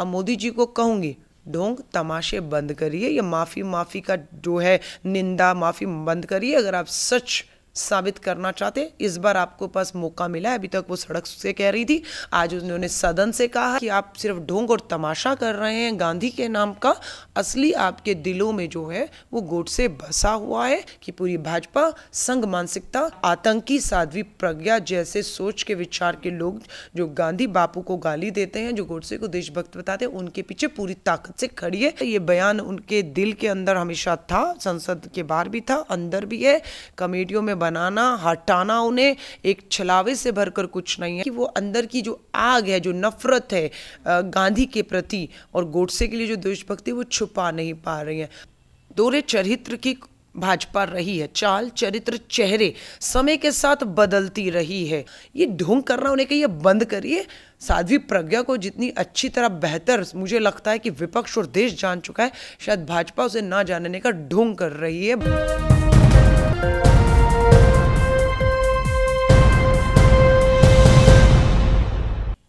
अब मोदी जी को कहूँगी ढोंग तमाशे बंद करिए या माफ़ी माफ़ी का जो है निंदा माफ़ी बंद करिए अगर आप सच साबित करना चाहते इस बार आपको पास मौका मिला है अभी तक वो सड़क से कह रही थी आज उन्होंने सदन से कहा कि आप सिर्फ ढोंग और तमाशा कर रहे हैं गांधी के नाम का असली आपके दिलों में जो है वो गोट से बसा हुआ है कि पूरी भाजपा संघ मानसिकता आतंकी साध्वी प्रज्ञा जैसे सोच के विचार के लोग जो गांधी बापू को गाली देते हैं जो गोडसे को देशभक्त बताते हैं उनके पीछे पूरी ताकत से खड़ी है ये बयान उनके दिल के अंदर हमेशा था संसद के बाहर भी था अंदर भी है कमेटियों में बनाना हटाना उन्हें एक छलावे से भरकर कुछ नहीं है कि वो अंदर की जो आग है जो नफरत है गांधी के प्रति और गोडसे के लिए जो देशभक्ति वो छुपा नहीं पा रही है दोरे चरित्र की भाजपा रही है चाल चरित्र चेहरे समय के साथ बदलती रही है ये ढोंग करना उन्हें कहिए बंद करिए साध्वी प्रज्ञा को जितनी अच्छी तरह बेहतर मुझे लगता है कि विपक्ष और देश जान चुका है शायद भाजपा उसे ना जानने का ढोंग कर रही है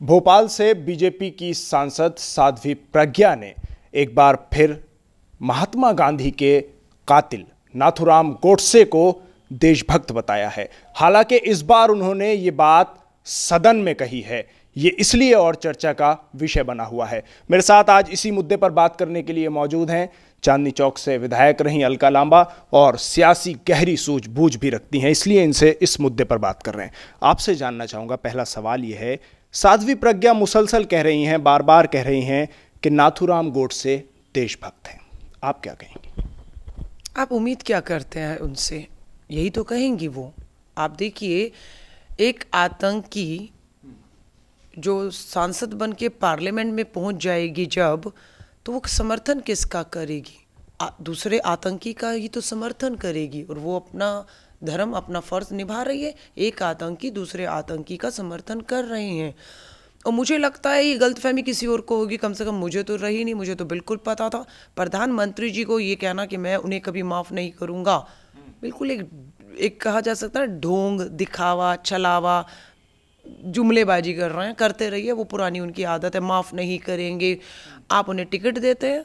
भोपाल से बीजेपी की सांसद साध्वी प्रज्ञा ने एक बार फिर महात्मा गांधी के कातिल नाथुराम गोडसे को देशभक्त बताया है हालांकि इस बार उन्होंने ये बात सदन में कही है ये इसलिए और चर्चा का विषय बना हुआ है मेरे साथ आज इसी मुद्दे पर बात करने के लिए मौजूद हैं चांदनी चौक से विधायक रहीं अलका लांबा और सियासी गहरी सूझबूझ भी रखती हैं इसलिए इनसे इस मुद्दे पर बात कर रहे हैं आपसे जानना चाहूँगा पहला सवाल ये है साध्वी प्रज्ञा मुसलसल कह रही हैं बार बार कह रही हैं कि नाथुराम गोडसे देशभक्त हैं आप क्या कहेंगे आप उम्मीद क्या करते हैं उनसे यही तो कहेंगी वो आप देखिए एक आतंकी जो सांसद बन के पार्लियामेंट में पहुंच जाएगी जब तो वो समर्थन किसका करेगी आ, दूसरे आतंकी का ही तो समर्थन करेगी और वो अपना धर्म अपना फ़र्ज निभा रही है एक आतंकी दूसरे आतंकी का समर्थन कर रहे हैं और मुझे लगता है ये गलतफहमी किसी और को होगी कम से कम मुझे तो रही नहीं मुझे तो बिल्कुल पता था प्रधानमंत्री जी को ये कहना कि मैं उन्हें कभी माफ़ नहीं करूँगा बिल्कुल एक एक कहा जा सकता है ढोंग दिखावा छलावा जुमलेबाजी कर रहे हैं करते रहिए वो पुरानी उनकी आदत है माफ़ नहीं करेंगे आप उन्हें टिकट देते हैं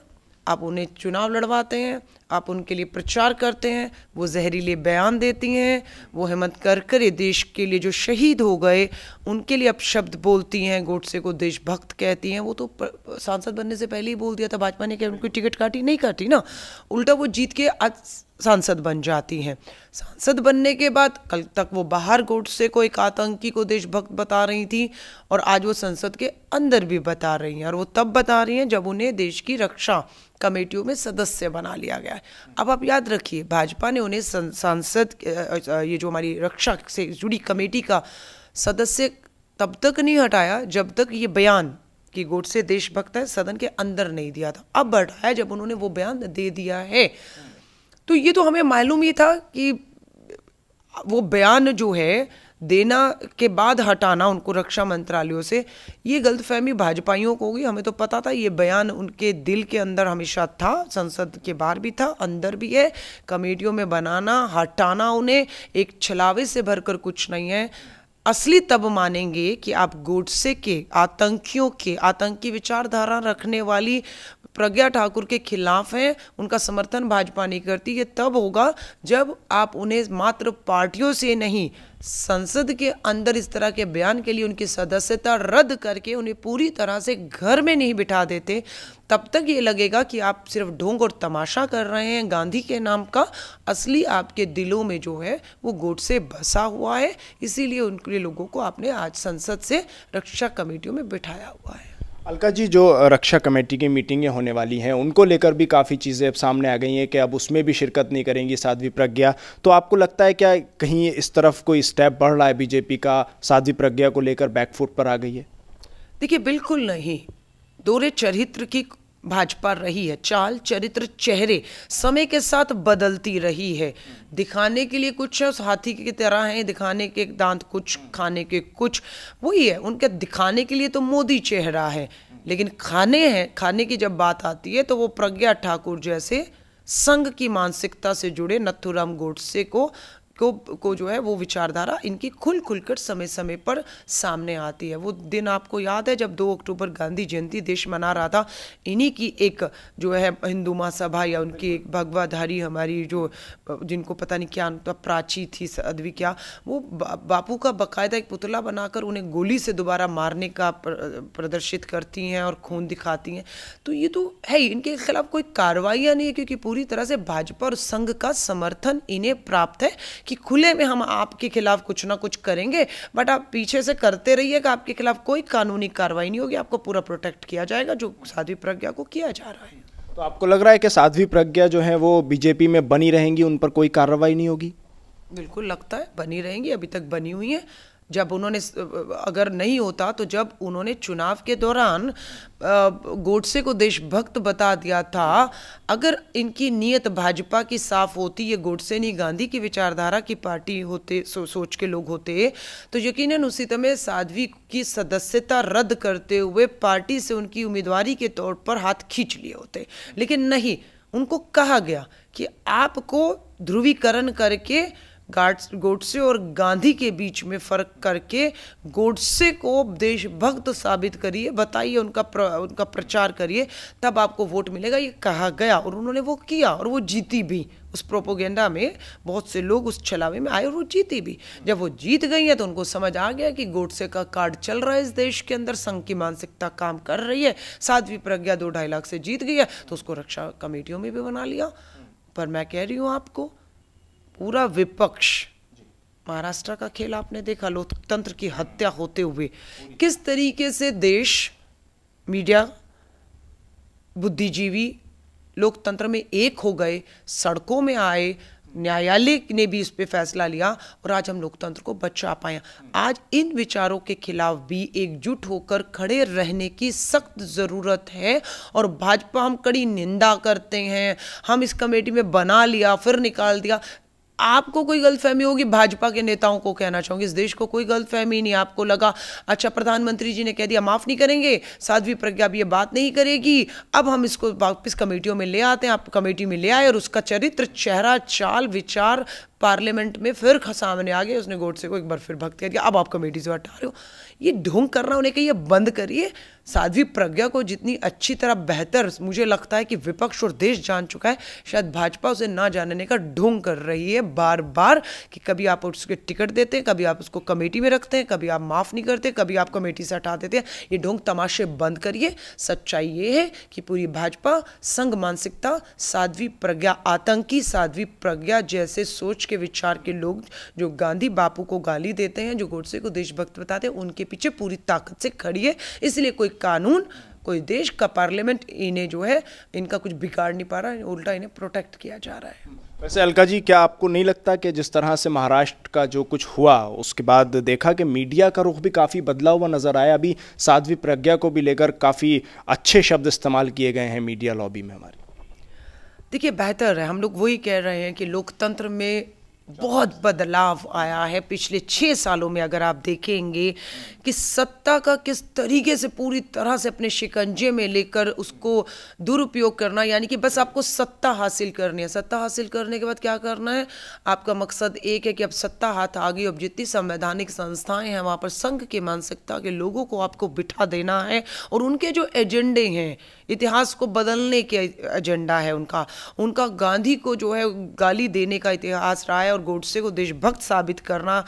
आप उन्हें चुनाव लड़वाते हैं आप उनके लिए प्रचार करते हैं वो जहरीले बयान देती हैं वो हेमंत करकरे देश के लिए जो शहीद हो गए उनके लिए अब शब्द बोलती हैं गोडसे को देशभक्त कहती हैं वो तो सांसद बनने से पहले ही बोल दिया था भाजपा ने कि उनकी टिकट काटी नहीं काटी ना उल्टा वो जीत के आज सांसद बन जाती हैं सांसद बनने के बाद कल तक वो बाहर गोडसे को एक आतंकी को देशभक्त बता रही थी और आज वो संसद के अंदर भी बता रही हैं और वो तब बता रही हैं जब उन्हें देश की रक्षा कमेटियों में सदस्य बना लिया गया है अब आप याद रखिए भाजपा ने उन्हें सांसद ये जो हमारी रक्षा से जुड़ी कमेटी का सदस्य तब तक नहीं हटाया जब तक ये बयान कि गोडसे देशभक्त है सदन के अंदर नहीं दिया था अब हटाया जब उन्होंने वो बयान दे दिया है तो ये तो हमें मालूम ही था कि वो बयान जो है देना के बाद हटाना उनको रक्षा मंत्रालयों से ये गलतफहमी भाजपाइयों को होगी हमें तो पता था ये बयान उनके दिल के अंदर हमेशा था संसद के बाहर भी था अंदर भी है कमेटियों में बनाना हटाना उन्हें एक छलावे से भरकर कुछ नहीं है असली तब मानेंगे कि आप गोडसे के आतंकियों के आतंकी विचारधारा रखने वाली प्रज्ञा ठाकुर के खिलाफ हैं उनका समर्थन भाजपा नहीं करती ये तब होगा जब आप उन्हें मात्र पार्टियों से नहीं संसद के अंदर इस तरह के बयान के लिए उनकी सदस्यता रद्द करके उन्हें पूरी तरह से घर में नहीं बिठा देते तब तक ये लगेगा कि आप सिर्फ ढोंग और तमाशा कर रहे हैं गांधी के नाम का असली आपके दिलों में जो है वो गोट से बसा हुआ है इसीलिए उनके लोगों को आपने आज संसद से रक्षा कमेटियों में बिठाया हुआ है अलका जी जो रक्षा कमेटी की मीटिंगें होने वाली हैं उनको लेकर भी काफ़ी चीज़ें अब सामने आ गई हैं कि अब उसमें भी शिरकत नहीं करेंगी साध्वी प्रज्ञा तो आपको लगता है क्या कहीं इस तरफ कोई स्टेप बढ़ रहा है बीजेपी का साध्वी प्रज्ञा को लेकर बैकफुट पर आ गई है देखिए बिल्कुल नहीं दोरे चरित्र की भाजपा रही है चाल चरित्र चेहरे समय के साथ बदलती रही है दिखाने के लिए कुछ है हाथी की तरह हैं दिखाने के दांत कुछ खाने के कुछ वही है उनके दिखाने के लिए तो मोदी चेहरा है लेकिन खाने हैं खाने की जब बात आती है तो वो प्रज्ञा ठाकुर जैसे संघ की मानसिकता से जुड़े नथुराम गोडसे को को को जो है वो विचारधारा इनकी खुल खुल कर समय समय पर सामने आती है वो दिन आपको याद है जब दो अक्टूबर गांधी जयंती देश मना रहा था इन्हीं की एक जो है हिंदू महासभा या उनकी एक भगवाधारी हमारी जो जिनको पता नहीं क्या तो प्राची थी अदवी क्या वो बापू का बाकायदा एक पुतला बनाकर उन्हें गोली से दोबारा मारने का प्रदर्शित करती हैं और खून दिखाती हैं तो ये तो है ही इनके खिलाफ कोई कार्रवाइयाँ नहीं है क्योंकि पूरी तरह से भाजपा और संघ का समर्थन इन्हें प्राप्त है कि खुले में हम आपके खिलाफ कुछ ना कुछ करेंगे बट आप पीछे से करते रहिएगा आपके खिलाफ कोई कानूनी कार्रवाई नहीं होगी आपको पूरा प्रोटेक्ट किया जाएगा जो साध्वी प्रज्ञा को किया जा रहा है तो आपको लग रहा है कि साध्वी प्रज्ञा जो है वो बीजेपी में बनी रहेंगी उन पर कोई कार्रवाई नहीं होगी बिल्कुल लगता है बनी रहेंगी अभी तक बनी हुई है जब उन्होंने अगर नहीं होता तो जब उन्होंने चुनाव के दौरान गोडसे को देशभक्त बता दिया था अगर इनकी नीयत भाजपा की साफ होती ये गोडसे नहीं गांधी की विचारधारा की पार्टी होते सो, सोच के लोग होते तो यकीनन उसी समय साध्वी की सदस्यता रद्द करते हुए पार्टी से उनकी उम्मीदवारी के तौर पर हाथ खींच लिए होते लेकिन नहीं उनको कहा गया कि आपको ध्रुवीकरण करके गोडसे और गांधी के बीच में फ़र्क करके गोडसे को देशभक्त साबित करिए बताइए उनका प्र, उनका प्रचार करिए तब आपको वोट मिलेगा ये कहा गया और उन्होंने वो किया और वो जीती भी उस प्रोपोगेंडा में बहुत से लोग उस छलावे में आए और वो जीती भी जब वो जीत गई है तो उनको समझ आ गया कि गोडसे का कार्ड चल रहा है इस देश के अंदर संघ की मानसिकता काम कर रही है साध्वी प्रज्ञा दो ढाई लाख से जीत गई है तो उसको रक्षा कमेटियों में भी बना लिया पर मैं कह रही हूँ आपको पूरा विपक्ष महाराष्ट्र का खेल आपने देखा लोकतंत्र की हत्या होते हुए किस तरीके से देश मीडिया बुद्धिजीवी लोकतंत्र में एक हो गए सड़कों में आए न्यायालय ने भी इस पे फैसला लिया और आज हम लोकतंत्र को बचा पाए हम्म। आज इन विचारों के खिलाफ भी एकजुट होकर खड़े रहने की सख्त ज़रूरत है और भाजपा हम कड़ी निंदा करते हैं हम इस कमेटी में बना लिया फिर निकाल दिया आपको कोई गलतफहमी होगी भाजपा के नेताओं को कहना चाहूंगी इस देश को कोई गलतफहमी नहीं आपको लगा अच्छा प्रधानमंत्री जी ने कह दिया माफ़ नहीं करेंगे साध्वी प्रज्ञा अब ये बात नहीं करेगी अब हम इसको वापस कमेटियों में ले आते हैं आप कमेटी में ले आए और उसका चरित्र चेहरा चाल विचार पार्लियामेंट में फिर सामने आ गए उसने गोडसे को एक बार फिर भक्त कर दिया अब आप कमेटी से हटा रहे हो ये ढोंग करना उन्हें कहिए बंद करिए साध्वी प्रज्ञा को जितनी अच्छी तरह बेहतर मुझे लगता है कि विपक्ष और देश जान चुका है शायद भाजपा उसे ना जानने का ढोंग कर रही है बार बार कि कभी आप उसके टिकट देते हैं कभी आप उसको कमेटी में रखते हैं कभी आप माफ़ नहीं करते कभी आप कमेटी से हटा देते हैं ये ढोंग तमाशे बंद करिए सच्चाई ये है कि पूरी भाजपा संघ मानसिकता साध्वी प्रज्ञा आतंकी साध्वी प्रज्ञा जैसे सोच के विचार के लोग जो गांधी बापू को गाली देते हैं जो गोडसे को देशभक्त बताते हैं उनके पीछे पूरी ताकत से खड़ी है इसलिए कोई कानून कोई देश का पार्लियामेंट इन्हें जो है इनका कुछ बिगाड़ नहीं पा रहा है उल्टा इन्हें प्रोटेक्ट किया जा रहा है वैसे अलका जी क्या आपको नहीं लगता कि जिस तरह से महाराष्ट्र का जो कुछ हुआ उसके बाद देखा कि मीडिया का रुख भी काफ़ी बदला हुआ नज़र आया अभी साध्वी प्रज्ञा को भी लेकर काफ़ी अच्छे शब्द इस्तेमाल किए गए हैं मीडिया लॉबी में हमारी देखिए बेहतर है हम लोग वही कह रहे हैं कि लोकतंत्र में बहुत बदलाव आया है पिछले छः सालों में अगर आप देखेंगे कि सत्ता का किस तरीके से पूरी तरह से अपने शिकंजे में लेकर उसको दुरुपयोग करना यानी कि बस आपको सत्ता हासिल करनी है सत्ता हासिल करने के बाद क्या करना है आपका मकसद एक है कि अब सत्ता हाथ आ गई अब जितनी संवैधानिक संस्थाएं हैं वहाँ पर संघ की मानसिकता के लोगों को आपको बिठा देना है और उनके जो एजेंडे हैं इतिहास को बदलने के एजेंडा है उनका उनका गांधी को जो है गाली देने का इतिहास रहा है और गोडसे को देशभक्त साबित करना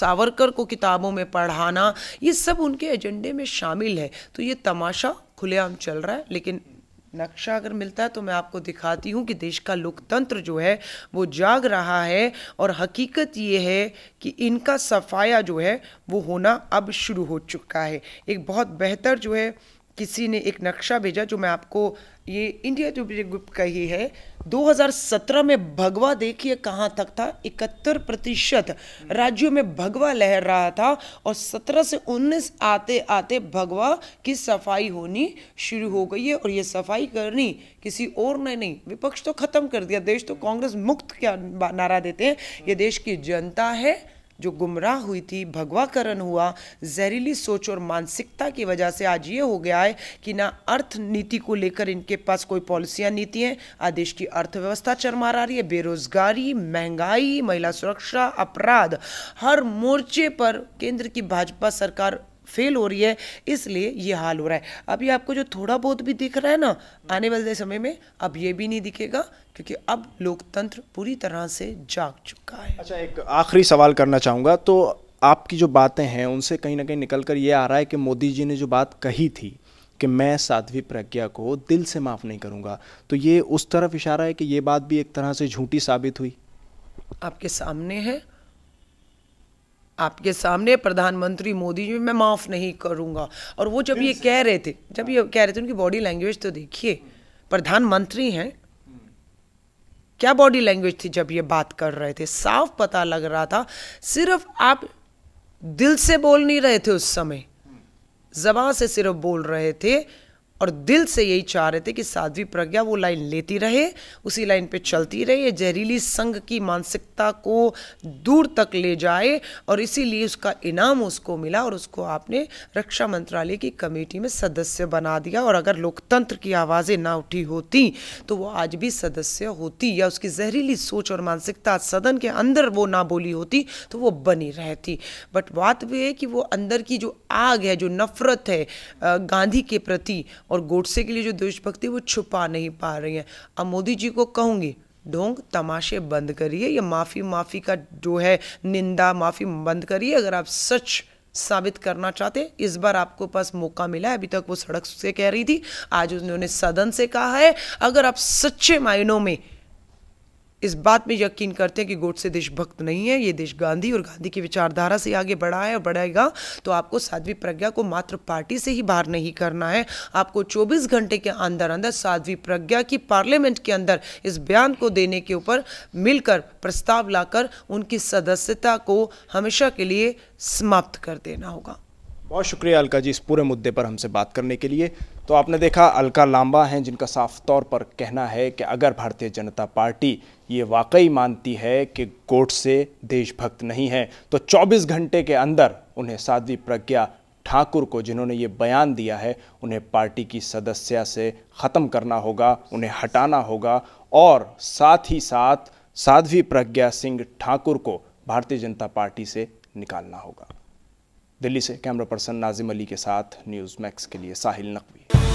सावरकर को किताबों में पढ़ाना ये सब उनके एजेंडे में शामिल है तो ये तमाशा खुलेआम चल रहा है लेकिन नक्शा अगर मिलता है तो मैं आपको दिखाती हूँ कि देश का लोकतंत्र जो है वो जाग रहा है और हकीकत ये है कि इनका सफाया जो है वो होना अब शुरू हो चुका है एक बहुत बेहतर जो है किसी ने एक नक्शा भेजा जो मैं आपको ये इंडिया टूडे ग्रुप का ही है 2017 में भगवा देखिए कहाँ तक था इकहत्तर प्रतिशत राज्यों में भगवा लहर रहा था और 17 से 19 आते आते भगवा की सफाई होनी शुरू हो गई है और ये सफाई करनी किसी और ने नहीं विपक्ष तो खत्म कर दिया देश तो कांग्रेस मुक्त क्या नारा देते हैं ये देश की जनता है जो गुमराह हुई थी भगवाकरण हुआ जहरीली सोच और मानसिकता की वजह से आज ये हो गया है कि ना अर्थ नीति को लेकर इनके पास कोई पॉलिसियां नीति हैं आदेश की अर्थव्यवस्था चरमा रही है बेरोजगारी महंगाई महिला सुरक्षा अपराध हर मोर्चे पर केंद्र की भाजपा सरकार फेल हो रही है इसलिए ये हाल हो रहा है अभी आपको जो थोड़ा बहुत भी दिख रहा है ना आने वाले समय में अब ये भी नहीं दिखेगा क्योंकि अब लोकतंत्र पूरी तरह से जाग चुका है अच्छा एक आखिरी सवाल करना चाहूँगा तो आपकी जो बातें हैं उनसे कहीं ना कहीं निकल कर ये आ रहा है कि मोदी जी ने जो बात कही थी कि मैं साध्वी प्रज्ञा को दिल से माफ़ नहीं करूँगा तो ये उस तरफ इशारा है कि ये बात भी एक तरह से झूठी साबित हुई आपके सामने है आपके सामने प्रधानमंत्री मोदी जी मैं माफ़ नहीं करूंगा और वो जब ये कह रहे थे जब ये कह रहे थे उनकी बॉडी लैंग्वेज तो देखिए प्रधानमंत्री हैं क्या बॉडी लैंग्वेज थी जब ये बात कर रहे थे साफ पता लग रहा था सिर्फ आप दिल से बोल नहीं रहे थे उस समय जबान से सिर्फ बोल रहे थे और दिल से यही चाह रहे थे कि साध्वी प्रज्ञा वो लाइन लेती रहे उसी लाइन पे चलती रहे ये जहरीली संघ की मानसिकता को दूर तक ले जाए और इसीलिए उसका इनाम उसको मिला और उसको आपने रक्षा मंत्रालय की कमेटी में सदस्य बना दिया और अगर लोकतंत्र की आवाज़ें ना उठी होती तो वो आज भी सदस्य होती या उसकी जहरीली सोच और मानसिकता सदन के अंदर वो ना बोली होती तो वो बनी रहती बट बात भी है कि वो अंदर की जो आग है जो नफरत है गांधी के प्रति और गोडसे के लिए जो देशभक्ति वो छुपा नहीं पा रही हैं अब मोदी जी को कहूँगी ढोंग तमाशे बंद करिए या माफ़ी माफ़ी का जो है निंदा माफ़ी बंद करिए अगर आप सच साबित करना चाहते इस बार आपको पास मौका मिला है अभी तक वो सड़क से कह रही थी आज उन्होंने सदन से कहा है अगर आप सच्चे मायनों में इस बात में यकीन करते हैं कि गोडसे देशभक्त नहीं है ये देश गांधी और गांधी की विचारधारा से आगे बढ़ा है और बढ़ाएगा तो आपको साध्वी प्रज्ञा को मात्र पार्टी से ही बाहर नहीं करना है आपको 24 घंटे के अंदर अंदर साध्वी प्रज्ञा की पार्लियामेंट के अंदर इस बयान को देने के ऊपर मिलकर प्रस्ताव लाकर उनकी सदस्यता को हमेशा के लिए समाप्त कर देना होगा बहुत शुक्रिया अलका जी इस पूरे मुद्दे पर हमसे बात करने के लिए तो आपने देखा अलका लांबा हैं जिनका साफ तौर पर कहना है कि अगर भारतीय जनता पार्टी ये वाकई मानती है कि गोट से देशभक्त नहीं है तो 24 घंटे के अंदर उन्हें साध्वी प्रज्ञा ठाकुर को जिन्होंने ये बयान दिया है उन्हें पार्टी की सदस्या से ख़त्म करना होगा उन्हें हटाना होगा और साथ ही साथ साध्वी प्रज्ञा सिंह ठाकुर को भारतीय जनता पार्टी से निकालना होगा दिल्ली से कैमरा पर्सन नाजिम अली के साथ न्यूज़ मैक्स के लिए साहिल नकवी